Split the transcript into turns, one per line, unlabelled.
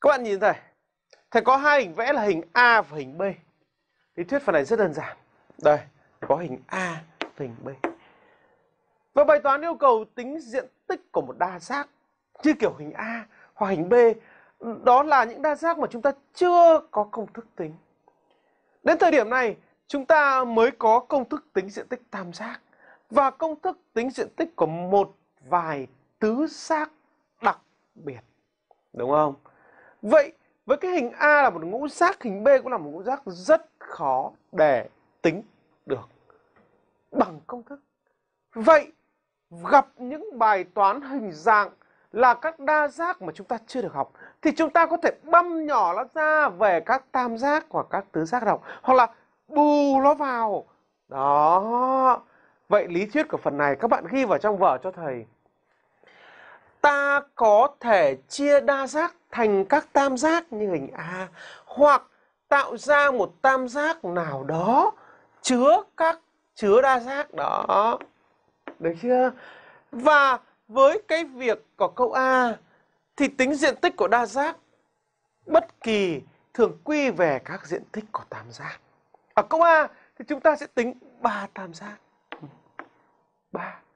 Các bạn nhìn thầy, thầy có hai hình vẽ là hình A và hình B. Lý thuyết phần này rất đơn giản. Đây, có hình A và hình B. Và bài toán yêu cầu tính diện tích của một đa giác như kiểu hình A hoặc hình B. Đó là những đa giác mà chúng ta chưa có công thức tính. Đến thời điểm này, chúng ta mới có công thức tính diện tích tam giác và công thức tính diện tích của một vài tứ giác đặc biệt. Đúng không? Vậy với cái hình A là một ngũ giác, hình B cũng là một ngũ giác rất khó để tính được bằng công thức. Vậy gặp những bài toán hình dạng là các đa giác mà chúng ta chưa được học thì chúng ta có thể băm nhỏ nó ra về các tam giác hoặc các tứ giác học hoặc là bù nó vào. Đó. Vậy lý thuyết của phần này các bạn ghi vào trong vở cho thầy. Ta có thể chia đa giác thành các tam giác như hình A hoặc tạo ra một tam giác nào đó chứa các chứa đa giác đó. Được chưa? Và với cái việc có câu A thì tính diện tích của đa giác bất kỳ thường quy về các diện tích của tam giác. Ở câu A thì chúng ta sẽ tính ba tam giác. ba